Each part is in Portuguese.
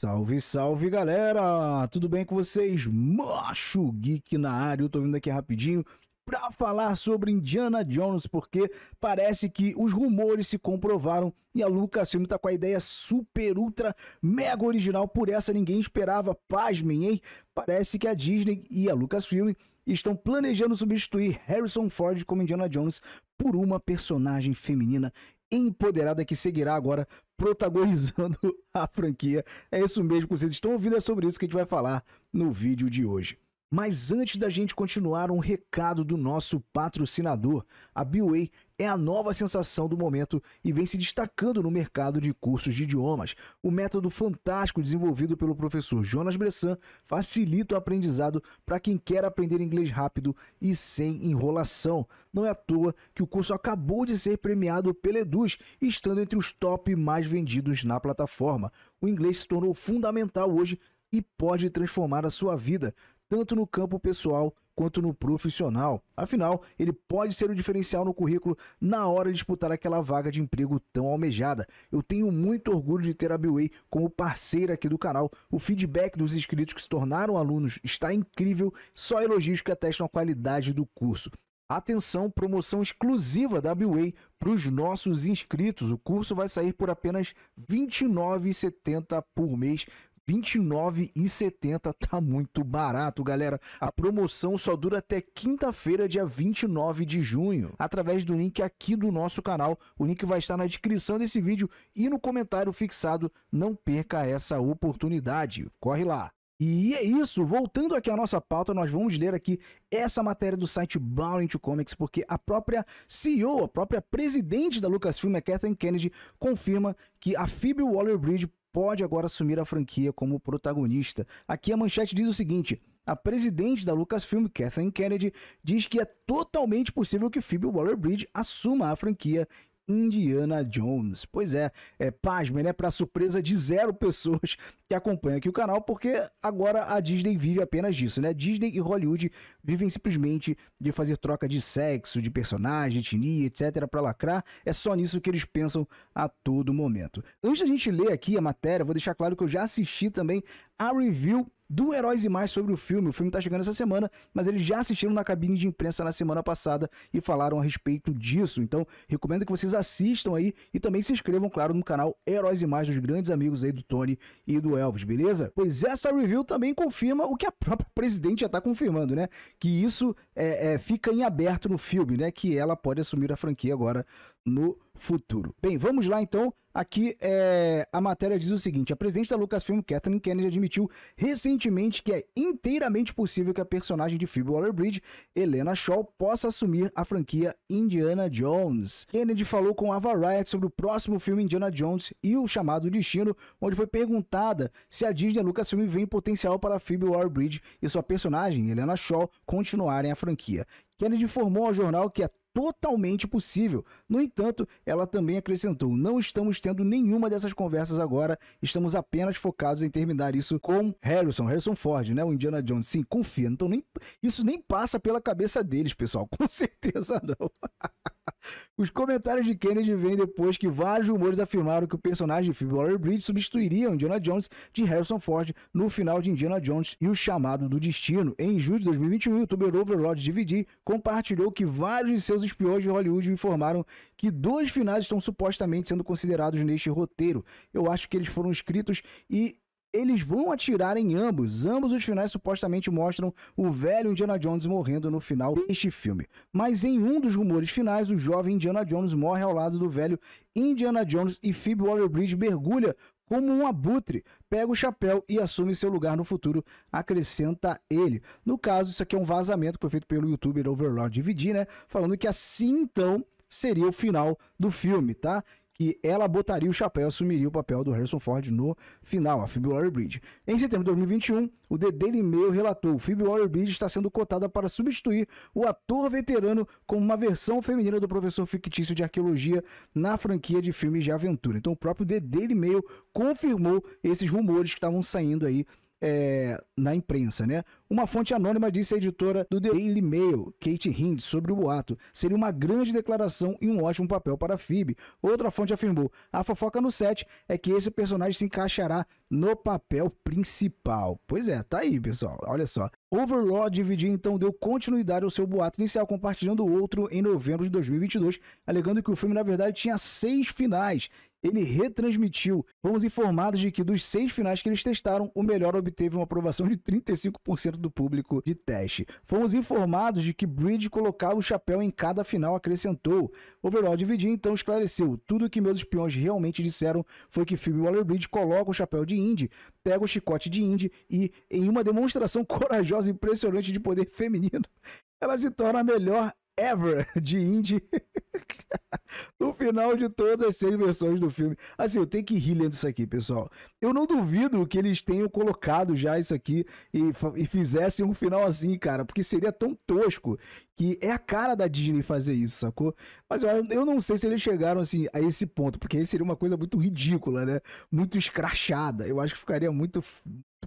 Salve, salve galera! Tudo bem com vocês? Macho Geek na área, eu tô vindo aqui rapidinho para falar sobre Indiana Jones, porque parece que os rumores se comprovaram e a Lucasfilm tá com a ideia super, ultra, mega original, por essa ninguém esperava, pasmem, hein? Parece que a Disney e a Lucasfilm estão planejando substituir Harrison Ford como Indiana Jones por uma personagem feminina empoderada que seguirá agora protagonizando a franquia. É isso mesmo que vocês estão ouvindo, é sobre isso que a gente vai falar no vídeo de hoje. Mas antes da gente continuar, um recado do nosso patrocinador. A Biway é a nova sensação do momento e vem se destacando no mercado de cursos de idiomas. O método fantástico desenvolvido pelo professor Jonas Bressan facilita o aprendizado para quem quer aprender inglês rápido e sem enrolação. Não é à toa que o curso acabou de ser premiado pela Eduz, estando entre os top mais vendidos na plataforma. O inglês se tornou fundamental hoje e pode transformar a sua vida tanto no campo pessoal quanto no profissional. Afinal, ele pode ser um diferencial no currículo na hora de disputar aquela vaga de emprego tão almejada. Eu tenho muito orgulho de ter a Biway como parceira aqui do canal. O feedback dos inscritos que se tornaram alunos está incrível, só elogios que atestam a qualidade do curso. Atenção, promoção exclusiva da Biway para os nossos inscritos. O curso vai sair por apenas R$ 29,70 por mês. 29,70 tá muito barato, galera. A promoção só dura até quinta-feira, dia 29 de junho, através do link aqui do nosso canal. O link vai estar na descrição desse vídeo e no comentário fixado. Não perca essa oportunidade. Corre lá. E é isso, voltando aqui à nossa pauta, nós vamos ler aqui essa matéria do site Bound to Comics, porque a própria CEO, a própria presidente da Lucasfilm, a Kathleen Kennedy, confirma que a Phoebe Waller-Bridge pode agora assumir a franquia como protagonista. Aqui a manchete diz o seguinte: a presidente da Lucasfilm, Kathleen Kennedy, diz que é totalmente possível que Phoebe Waller-Bridge assuma a franquia Indiana Jones. Pois é, é pasmem, né? Para surpresa de zero pessoas que acompanham aqui o canal, porque agora a Disney vive apenas disso, né? Disney e Hollywood vivem simplesmente de fazer troca de sexo, de personagem, etnia, etc, para lacrar. É só nisso que eles pensam a todo momento. Antes da gente ler aqui a matéria, vou deixar claro que eu já assisti também a review do Heróis e Mais sobre o filme. O filme está chegando essa semana, mas eles já assistiram na cabine de imprensa na semana passada e falaram a respeito disso. Então, recomendo que vocês assistam aí e também se inscrevam, claro, no canal Heróis e Mais dos grandes amigos aí do Tony e do Elvis, beleza? Pois essa review também confirma o que a própria presidente já está confirmando, né? Que isso é, é, fica em aberto no filme, né? Que ela pode assumir a franquia agora no futuro. Bem, vamos lá então Aqui é, a matéria diz o seguinte: a presidente da Lucasfilm, Kathleen Kennedy, admitiu recentemente que é inteiramente possível que a personagem de Phoebe Waller-Bridge, Helena Shaw, possa assumir a franquia Indiana Jones. Kennedy falou com a Variety sobre o próximo filme Indiana Jones e o chamado Destino, onde foi perguntada se a Disney Lucasfilm vêem potencial para Phoebe Waller-Bridge e sua personagem, Helena Shaw, continuarem a franquia. Kennedy informou ao jornal que a é totalmente possível. No entanto, ela também acrescentou: não estamos tendo nenhuma dessas conversas agora, estamos apenas focados em terminar isso com Harrison, Harrison Ford, né? O Indiana Jones. Sim, confia. Então, nem, isso nem passa pela cabeça deles, pessoal. Com certeza não. Os comentários de Kennedy vêm depois que vários rumores afirmaram que o personagem de Phoebe Waller-Bridge substituiria Indiana Jones de Harrison Ford no final de Indiana Jones e o Chamado do Destino. Em julho de 2021, o youtuber Overlord DVD compartilhou que vários de seus espiões de Hollywood informaram que dois finais estão supostamente sendo considerados neste roteiro. Eu acho que eles foram escritos e eles vão atirar em ambos. Ambos os finais supostamente mostram o velho Indiana Jones morrendo no final deste filme. Mas em um dos rumores finais, o jovem Indiana Jones morre ao lado do velho Indiana Jones e Phoebe Waller-Bridge mergulha como um abutre, pega o chapéu e assume seu lugar no futuro, acrescenta ele. No caso, isso aqui é um vazamento que foi feito pelo youtuber Overlord DVD, né? Falando que assim então seria o final do filme, tá? que ela botaria o chapéu, assumiria o papel do Harrison Ford no final, a Fibulary Bridge. Em setembro de 2021, o The Daily Mail relatou: Fibulary Bridge está sendo cotada para substituir o ator veterano como uma versão feminina do professor fictício de arqueologia na franquia de filmes de aventura. Então, o próprio The Daily Mail confirmou esses rumores que estavam saindo aí é, na imprensa, né? Uma fonte anônima disse à editora do The Daily Mail, Kate Hind, sobre o boato. Seria uma grande declaração e um ótimo papel para a Phoebe. Outra fonte afirmou: a fofoca no set é que esse personagem se encaixará no papel principal. Pois é, tá aí, pessoal. Olha só. Overlord dividir então deu continuidade ao seu boato inicial, compartilhando outro em novembro de 2022, alegando que o filme na verdade tinha seis finais ele retransmitiu. Fomos informados de que dos seis finais que eles testaram, o melhor obteve uma aprovação de 35% do público de teste. Fomos informados de que Bridge colocava o chapéu em cada final, acrescentou. Overall dividir então esclareceu. Tudo o que meus espiões realmente disseram foi que Phoebe Waller-Bridge coloca o chapéu de Indy, pega o chicote de Indy e, em uma demonstração corajosa e impressionante de poder feminino, ela se torna a melhor ever de Indy no final de todas as seis versões do filme. Assim, eu tenho que rir lendo isso aqui, pessoal. Eu não duvido que eles tenham colocado já isso aqui e, e fizessem um final assim, cara, porque seria tão tosco que é a cara da Disney fazer isso, sacou? Mas eu, eu não sei se eles chegaram assim a esse ponto, porque aí seria uma coisa muito ridícula, né? Muito escrachada. Eu acho que ficaria muito,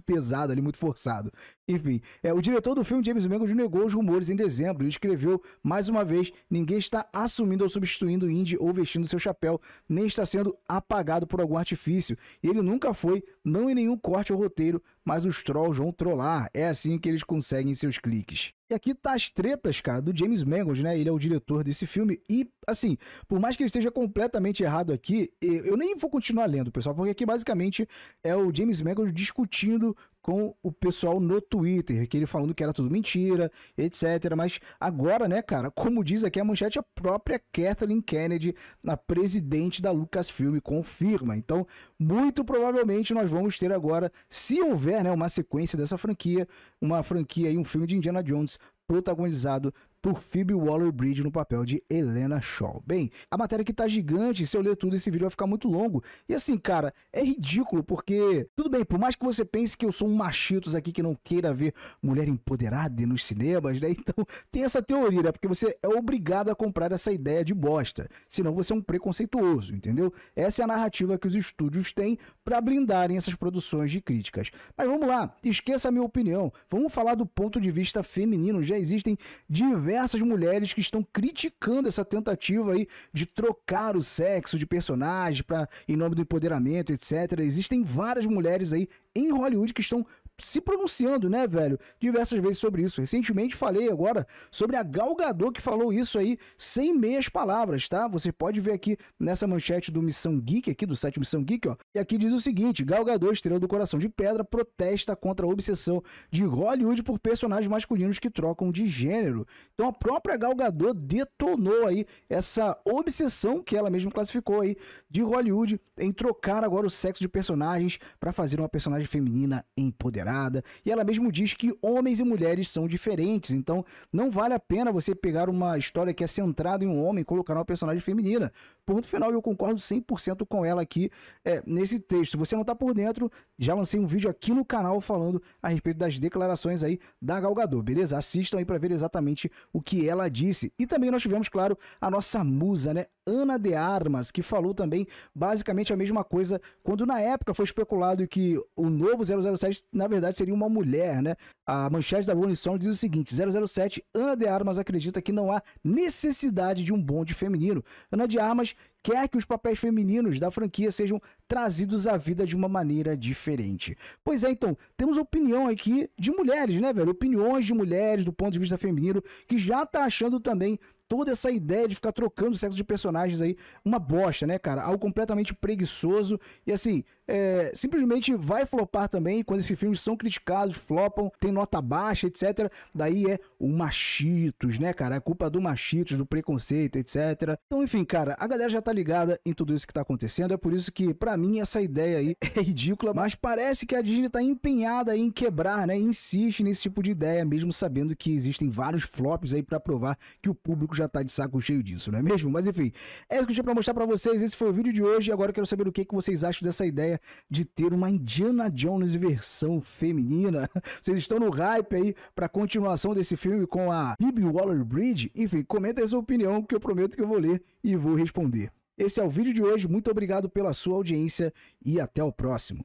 pesado ali, muito forçado. Enfim, é, o diretor do filme, James Mangold, negou os rumores em dezembro e escreveu, mais uma vez, ninguém está assumindo ou substituindo Indy ou vestindo seu chapéu, nem está sendo apagado por algum artifício. Ele nunca foi, não em nenhum corte ou roteiro, mas os trolls vão trollar. É assim que eles conseguem seus cliques. E aqui tá as tretas, cara, do James Mangold, né? Ele é o diretor desse filme. E, assim, por mais que ele esteja completamente errado aqui, eu nem vou continuar lendo, pessoal, porque aqui basicamente é o James Mangold discutindo com o pessoal no Twitter, que ele falando que era tudo mentira, etc. Mas agora, né, cara, como diz aqui a manchete, a própria Kathleen Kennedy, a presidente da Lucasfilm, confirma. Então, muito provavelmente nós vamos ter agora, se houver, né, uma sequência dessa franquia, uma franquia e um filme de Indiana Jones protagonizado por Phoebe Waller-Bridge no papel de Helena Shaw. Bem, a matéria que tá gigante, se eu ler tudo esse vídeo vai ficar muito longo. E assim, cara, é ridículo porque tudo bem, por mais que você pense que eu sou um machitos aqui que não queira ver mulher empoderada nos cinemas, né? Então, tem essa teoria, né? porque você é obrigado a comprar essa ideia de bosta, senão você é um preconceituoso, entendeu? Essa é a narrativa que os estúdios têm para blindarem essas produções de críticas. Mas vamos lá, esqueça a minha opinião. Vamos falar do ponto de vista feminino, já existem diversas mulheres que estão criticando essa tentativa aí de trocar o sexo de personagem para em nome do empoderamento, etc. Existem várias mulheres aí em Hollywood que estão se pronunciando, né, velho, diversas vezes sobre isso. Recentemente falei agora sobre a Galgador que falou isso aí sem meias palavras, tá? Você pode ver aqui nessa manchete do Missão Geek, aqui do site Missão Geek, ó. E aqui diz o seguinte: Galgador, estrela do coração de pedra, protesta contra a obsessão de Hollywood por personagens masculinos que trocam de gênero. Então a própria Galgador detonou aí essa obsessão que ela mesma classificou aí de Hollywood em trocar agora o sexo de personagens para fazer uma personagem feminina empoderada empoderada, e ela mesmo diz que homens e mulheres são diferentes, então não vale a pena você pegar uma história que é centrada em um homem e colocar uma personagem feminina, Ponto final, eu concordo 100% com ela aqui é, nesse texto. Você não está por dentro, já lancei um vídeo aqui no canal falando a respeito das declarações aí da Galgador, beleza? Assistam aí para ver exatamente o que ela disse. E também nós tivemos, claro, a nossa musa, né? Ana de Armas, que falou também basicamente a mesma coisa quando na época foi especulado que o novo 007 na verdade seria uma mulher, né? A manchete da Rolling Stone diz o seguinte: 007, Ana de Armas acredita que não há necessidade de um bonde feminino. Ana de Armas quer que os papéis femininos da franquia sejam trazidos à vida de uma maneira diferente. Pois é, então, temos opinião aqui de mulheres, né, velho? Opiniões de mulheres do ponto de vista feminino que já tá achando também toda essa ideia de ficar trocando sexo de personagens aí uma bosta, né, cara? Algo completamente preguiçoso e assim, é, simplesmente vai flopar também. Quando esses filmes são criticados, flopam, tem nota baixa, etc. Daí é o machitos, né, cara? É culpa do machitos, do preconceito, etc. Então, enfim, cara, a galera já tá ligada em tudo isso que tá acontecendo. É por isso que, para mim, essa ideia aí é ridícula, mas parece que a Disney tá empenhada em quebrar, né? insiste nesse tipo de ideia, mesmo sabendo que existem vários flops aí para provar que o público já tá de saco cheio disso, não é mesmo? Mas enfim, é isso que eu tinha pra mostrar pra vocês. Esse foi o vídeo de hoje. Agora eu quero saber o que, que vocês acham dessa ideia de ter uma Indiana Jones versão feminina. Vocês estão no hype aí para a continuação desse filme com a Phoebe Waller-Bridge? Enfim, comenta sua opinião que eu prometo que eu vou ler e vou responder. Esse é o vídeo de hoje. Muito obrigado pela sua audiência e até o próximo.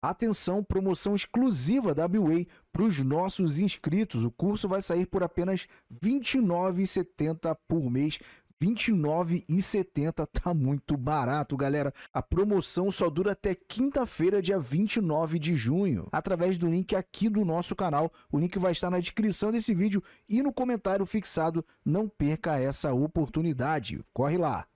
Atenção, promoção exclusiva da Way para os nossos inscritos. O curso vai sair por apenas R$ 29,70 por mês. 29,70 tá muito barato, galera. A promoção só dura até quinta-feira, dia 29 de junho, através do link aqui do nosso canal. O link vai estar na descrição desse vídeo e no comentário fixado. Não perca essa oportunidade. Corre lá.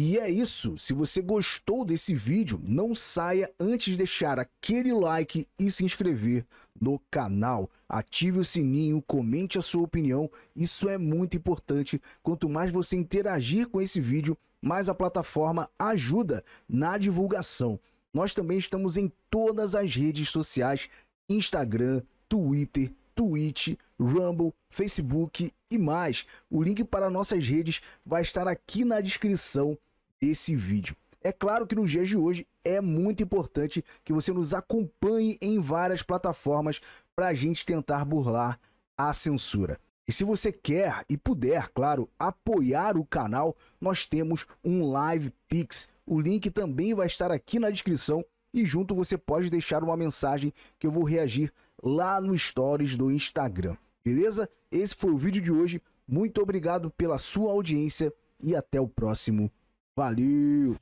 E é isso, se você gostou desse vídeo, não saia antes de deixar aquele like e se inscrever no canal. Ative o sininho, comente a sua opinião, isso é muito importante. Quanto mais você interagir com esse vídeo, mais a plataforma ajuda na divulgação. Nós também estamos em todas as redes sociais, Instagram, Twitter, Twitch, Rumble, Facebook e mais. O link para nossas redes vai estar aqui na descrição esse vídeo. É claro que nos dias de hoje é muito importante que você nos acompanhe em várias plataformas para a gente tentar burlar a censura. E se você quer e puder, claro, apoiar o canal, nós temos um Live Pix. O link também vai estar aqui na descrição e junto você pode deixar uma mensagem que eu vou reagir lá no stories do Instagram. Beleza? Esse foi o vídeo de hoje. Muito obrigado pela sua audiência e até o próximo Valeu!